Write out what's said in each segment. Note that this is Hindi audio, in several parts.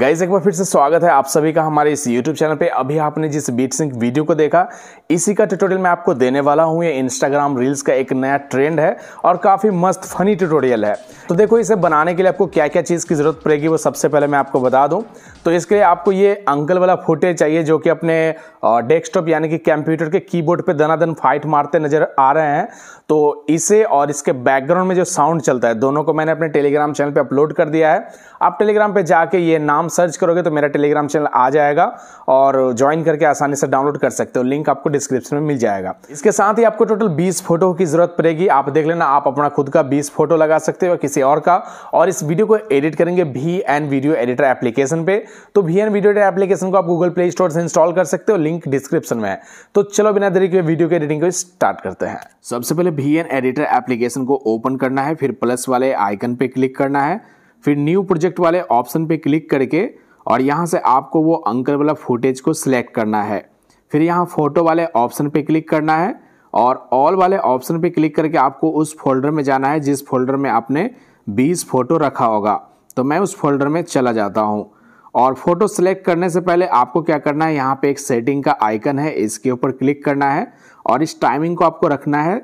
गाइज एक बार फिर से स्वागत है आप सभी का हमारे इस YouTube चैनल पे अभी आपने जिस बीट सिंह वीडियो को देखा इसी का ट्यूटोरियल मैं आपको देने वाला हूँ ये Instagram रील्स का एक नया ट्रेंड है और काफ़ी मस्त फनी ट्यूटोरियल है तो देखो इसे बनाने के लिए आपको क्या क्या चीज़ की ज़रूरत पड़ेगी वो सबसे पहले मैं आपको बता दूँ तो इसके लिए आपको ये अंकल वाला फुटेज चाहिए जो कि अपने डेस्कटॉप यानी कि कंप्यूटर के कीबोर्ड पर दनादन फाइट मारते नज़र आ रहे हैं तो इसे और इसके बैकग्राउंड में जो साउंड चलता है दोनों को मैंने अपने टेलीग्राम चैनल पर अपलोड कर दिया है आप टेलीग्राम पर जाके ये नाम सर्च करोगे तो मेरा टेलीग्राम चैनल आ जाएगा और ज्वाइन करके आसानी से डाउनलोड कर सकते हो लिंक आपको डिस्क्रिप्शन में मिल जाएगा इसके साथ ही आपको टोटल बीस फोटो की जरूरत पड़ेगी आप देख लेना आप अपना खुद का बीस फोटो लगा सकते हो किसी और का और इस वीडियो को एडिट करेंगे भी एन वीडियो एडिटर एप्लीकेशन पे तो भी एन वीडियो एडिटर एप्लीकेशन को आप गूगल प्ले स्टोर से इंस्टॉल कर सकते हो लिंक डिस्क्रिप्शन में है तो चलो बिना देरी के वीडियो के एडिटिंग को स्टार्ट करते हैं सबसे पहले भी एन एडिटर एप्लीकेशन को ओपन करना है फिर प्लस वाले आइकन पे क्लिक करना है फिर न्यू प्रोजेक्ट वाले ऑप्शन पे क्लिक करके और यहाँ से आपको वो अंकल वाला फुटेज को सिलेक्ट करना है फिर यहाँ फोटो वाले ऑप्शन पे क्लिक करना है और ऑल वाले ऑप्शन पे क्लिक करके आपको उस फोल्डर में जाना है जिस फोल्डर में आपने 20 फोटो रखा होगा तो मैं उस फोल्डर में चला जाता हूँ और फोटो सेलेक्ट करने से पहले आपको क्या करना है यहाँ पे एक सेटिंग का आइकन है इसके ऊपर क्लिक करना है और इस टाइमिंग को आपको रखना है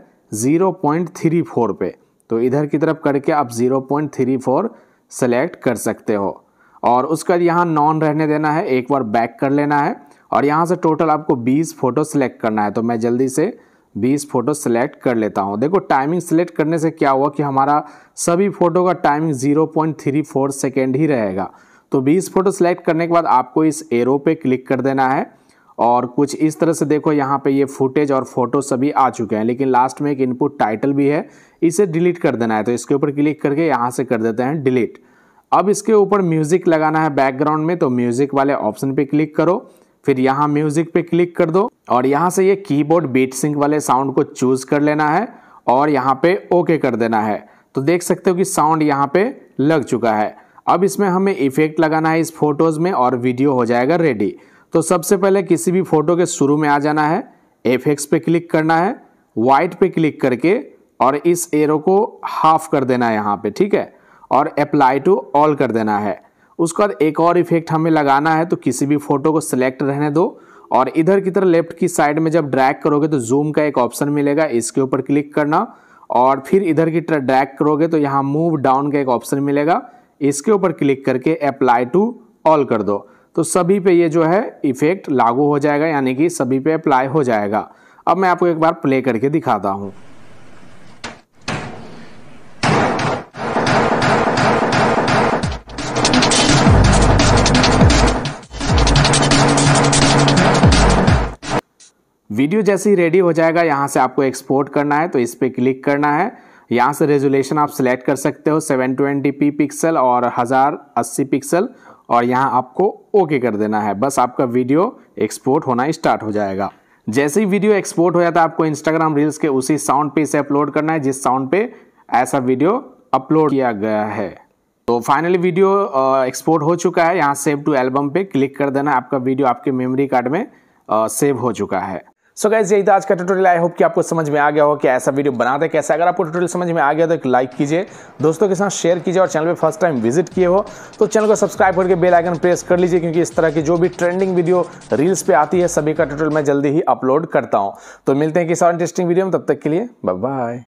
0.34 पे तो इधर की तरफ करके आप 0.34 सेलेक्ट कर सकते हो और उसका यहाँ नॉन रहने देना है एक बार बैक कर लेना है और यहाँ से टोटल आपको 20 फ़ोटो सेलेक्ट करना है तो मैं जल्दी से 20 फ़ोटो सेलेक्ट कर लेता हूँ देखो टाइमिंग सेलेक्ट करने से क्या हुआ कि हमारा सभी फ़ोटो का टाइमिंग 0.34 सेकेंड ही रहेगा तो 20 फ़ोटो सेलेक्ट करने के बाद आपको इस एरो पे क्लिक कर देना है और कुछ इस तरह से देखो यहाँ पे ये फुटेज और फोटो सभी आ चुके हैं लेकिन लास्ट में एक इनपुट टाइटल भी है इसे डिलीट कर देना है तो इसके ऊपर क्लिक करके यहाँ से कर देते हैं डिलीट अब इसके ऊपर म्यूज़िक लगाना है बैकग्राउंड में तो म्यूज़िक वाले ऑप्शन पे क्लिक करो फिर यहाँ म्यूज़िक पे क्लिक कर दो और यहाँ से ये कीबोर्ड बीट सिंक वाले साउंड को चूज़ कर लेना है और यहाँ पे ओके कर देना है तो देख सकते हो कि साउंड यहाँ पे लग चुका है अब इसमें हमें इफेक्ट लगाना है इस फोटोज़ में और वीडियो हो जाएगा रेडी तो सबसे पहले किसी भी फोटो के शुरू में आ जाना है एफ पे क्लिक करना है वाइट पे क्लिक करके और इस एरो को हाफ कर देना है यहाँ पे ठीक है और अप्लाई टू ऑल कर देना है उसके बाद एक और इफेक्ट हमें लगाना है तो किसी भी फोटो को सिलेक्ट रहने दो और इधर की तरह लेफ्ट की साइड में जब ड्रैग करोगे तो जूम का एक ऑप्शन मिलेगा इसके ऊपर क्लिक करना और फिर इधर की तरह ड्रैग करोगे तो यहाँ मूव डाउन का एक ऑप्शन मिलेगा इसके ऊपर क्लिक करके अप्लाई टू ऑल कर दो तो सभी पे ये जो है इफेक्ट लागू हो जाएगा यानी कि सभी पे अप्लाई हो जाएगा अब मैं आपको एक बार प्ले करके दिखाता हूँ वीडियो जैसे ही रेडी हो जाएगा यहाँ से आपको एक्सपोर्ट करना है तो इस पर क्लिक करना है यहाँ से रेजुलेशन आप सिलेक्ट कर सकते हो 720p पिक्सल और 1080 पिक्सल और यहाँ आपको ओके कर देना है बस आपका वीडियो एक्सपोर्ट होना स्टार्ट हो जाएगा जैसे ही वीडियो एक्सपोर्ट हो जाता है आपको इंस्टाग्राम रील्स के उसी साउंड पे इसे अपलोड करना है जिस साउंड पे ऐसा वीडियो अपलोड किया गया है तो फाइनली वीडियो एक्सपोर्ट हो चुका है यहाँ सेव टू एल्बम पे क्लिक कर देना आपका वीडियो आपके मेमोरी कार्ड में सेव हो चुका है सो गैस यही था आज का ट्यूटोरियल आई होप कि आपको समझ में आ गया हो कि ऐसा वीडियो बनाते कैसे अगर आपको ट्यूटोरियल समझ में आ गया तो एक लाइक कीजिए दोस्तों के साथ शेयर कीजिए और चैनल पे फर्स्ट टाइम विजिट किए हो तो चैनल को सब्सक्राइब करके बेल आइकन प्रेस कर लीजिए क्योंकि इस तरह की जो भी ट्रेंडिंग वीडियो रील्स पर आती है सभी का ट्यूटोरियल मैं जल्दी ही अपलोड करता हूँ तो मिलते हैं किसी और इंटरेस्टिंग वीडियो में तब तक के लिए बाय